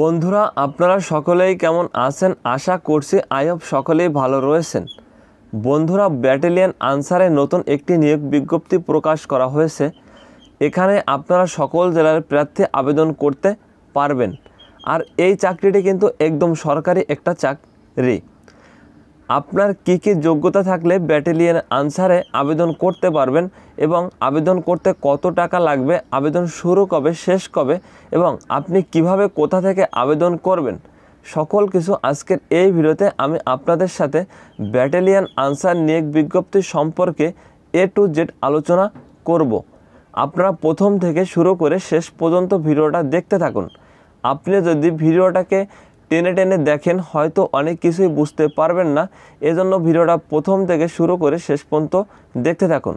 বন্ধুরা আপনারা সকলেই কেমন আছেন আশা করছি আয়ব সকলেই ভালো রয়েছেন বন্ধুরা ব্যাটালিয়ান আনসারে নতুন একটি নিয়োগ বিজ্ঞপ্তি প্রকাশ করা হয়েছে এখানে আপনারা সকল জেলার প্রার্থী আবেদন করতে পারবেন আর এই চাকরিটি কিন্তু একদম সরকারি একটা চাকরি আপনার কী কী যোগ্যতা থাকলে ব্যাটালিয়ান আনসারে আবেদন করতে পারবেন এবং আবেদন করতে কত টাকা লাগবে আবেদন শুরু কবে শেষ কবে এবং আপনি কিভাবে কোথা থেকে আবেদন করবেন সকল কিছু আজকের এই ভিডিওতে আমি আপনাদের সাথে ব্যাটালিয়ান আনসার নিয়োগ বিজ্ঞপ্তি সম্পর্কে এ টু জেড আলোচনা করব। আপনারা প্রথম থেকে শুরু করে শেষ পর্যন্ত ভিডিওটা দেখতে থাকুন আপনি যদি ভিডিওটাকে টেনে টেনে দেখেন হয়তো অনেক কিছুই বুঝতে পারবেন না এজন্য ভিডিওটা প্রথম থেকে শুরু করে শেষ পর্যন্ত দেখতে থাকুন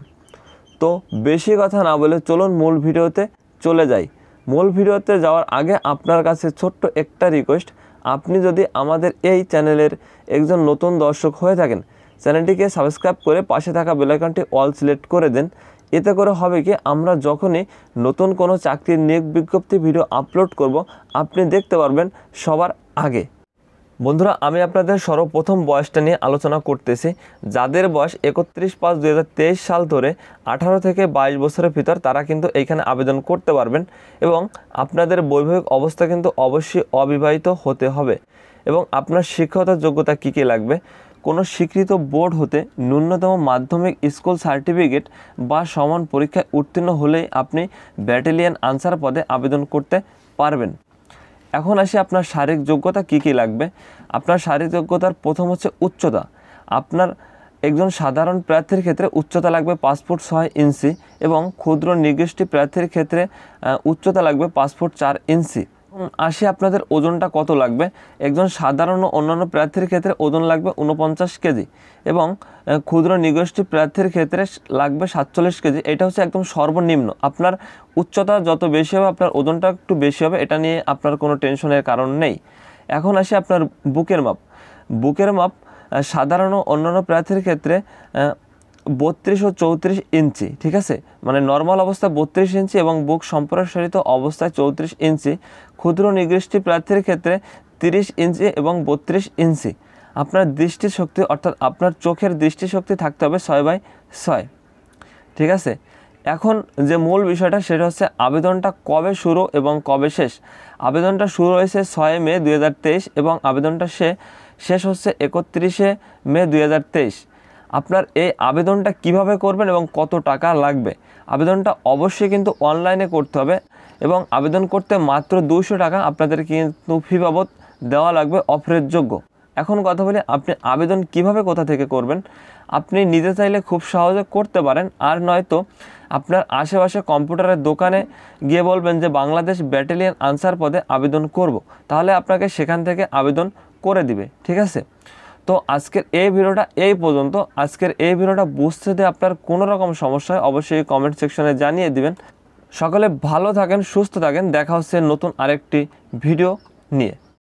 তো বেশি কথা না বলে চলুন মূল ভিডিওতে চলে যাই মূল ভিডিওতে যাওয়ার আগে আপনার কাছে ছোট্ট একটা রিকোয়েস্ট আপনি যদি আমাদের এই চ্যানেলের একজন নতুন দর্শক হয়ে থাকেন চ্যানেলটিকে সাবস্ক্রাইব করে পাশে থাকা বেলাইকনটি অল সিলেক্ট করে দেন এতে করে হবে কি আমরা যখনই নতুন কোনো চাকরির নিয়োগ বিজ্ঞপ্তি ভিডিও আপলোড করব আপনি দেখতে পারবেন সবার আগে বন্ধুরা আমি আপনাদের সর্বপ্রথম বয়সটা নিয়ে আলোচনা করতেছি যাদের বয়স একত্রিশ পাঁচ দু সাল ধরে 18 থেকে 22 বছরের ভিতর তারা কিন্তু এইখানে আবেদন করতে পারবেন এবং আপনাদের বৈবাহিক অবস্থা কিন্তু অবশ্যই অবিবাহিত হতে হবে এবং আপনার শিক্ষকতার যোগ্যতা কী কী লাগবে কোনো স্বীকৃত বোর্ড হতে ন্যূনতম মাধ্যমিক স্কুল সার্টিফিকেট বা সমান পরীক্ষায় উত্তীর্ণ হলেই আপনি ব্যাটেলিয়ান আনসার পদে আবেদন করতে পারবেন এখন আসি আপনার শারীরিক যোগ্যতা কি কি লাগবে আপনার শারীরিক যোগ্যতার প্রথম হচ্ছে উচ্চতা আপনার একজন সাধারণ প্রার্থীর ক্ষেত্রে উচ্চতা লাগবে পাসপোর্ট ছয় ইঞ্চি এবং ক্ষুদ্র নির্দিষ্ট প্রার্থীর ক্ষেত্রে উচ্চতা লাগবে পাসপোর্ট চার ইঞ্চি আসি আপনাদের ওজনটা কত লাগবে একজন সাধারণ অন্যান্য প্রার্থীর ক্ষেত্রে ওজন লাগবে উনপঞ্চাশ কেজি এবং ক্ষুদ্র নিগোষ্ঠী প্রার্থীর ক্ষেত্রে লাগবে সাতচল্লিশ কেজি এটা হচ্ছে একদম সর্বনিম্ন আপনার উচ্চতা যত বেশি হবে আপনার ওজনটা একটু বেশি হবে এটা নিয়ে আপনার কোনো টেনশনের কারণ নেই এখন আসি আপনার বুকের মাপ বুকের মাপ সাধারণ অন্যান্য প্রার্থীর ক্ষেত্রে বত্রিশ ও চৌত্রিশ ইঞ্চি ঠিক আছে মানে নর্মাল অবস্থা বত্রিশ ইঞ্চি এবং বুক সম্প্রসারিত অবস্থায় চৌত্রিশ ইঞ্চি ক্ষুদ্র নিগৃষ্টি প্রার্থীর ক্ষেত্রে তিরিশ ইঞ্চি এবং বত্রিশ ইঞ্চি আপনার দৃষ্টিশক্তি অর্থাৎ আপনার চোখের দৃষ্টিশক্তি থাকতে হবে ছয় বাই ছয় ঠিক আছে এখন যে মূল বিষয়টা সেটা হচ্ছে আবেদনটা কবে শুরু এবং কবে শেষ আবেদনটা শুরু হয়েছে ছয় মে দুই এবং আবেদনটা সে শেষ হচ্ছে একত্রিশে মে দুই আপনার এই আবেদনটা কিভাবে করবেন এবং কত টাকা লাগবে আবেদনটা অবশ্যই কিন্তু অনলাইনে করতে হবে এবং আবেদন করতে মাত্র দুশো টাকা আপনাদের কিন্তু ফি বাবদ দেওয়া লাগবে অফারের যোগ্য এখন কথা বলি আপনি আবেদন কিভাবে কোথা থেকে করবেন আপনি নিজে চাইলে খুব সহজে করতে পারেন আর নয়তো আপনার আশেপাশে কম্পিউটারের দোকানে গিয়ে বলবেন যে বাংলাদেশ ব্যাটালিয়ান আনসার পদে আবেদন করব। তাহলে আপনাকে সেখান থেকে আবেদন করে দিবে ঠিক আছে তো আজকের এই ভিডিওটা এই পর্যন্ত আজকের এই ভিডিওটা বুঝতে দিয়ে আপনার কোনো রকম সমস্যা হয় অবশ্যই কমেন্ট সেকশনে জানিয়ে দিবেন সকলে ভালো থাকেন সুস্থ থাকেন দেখা হচ্ছে নতুন আরেকটি ভিডিও নিয়ে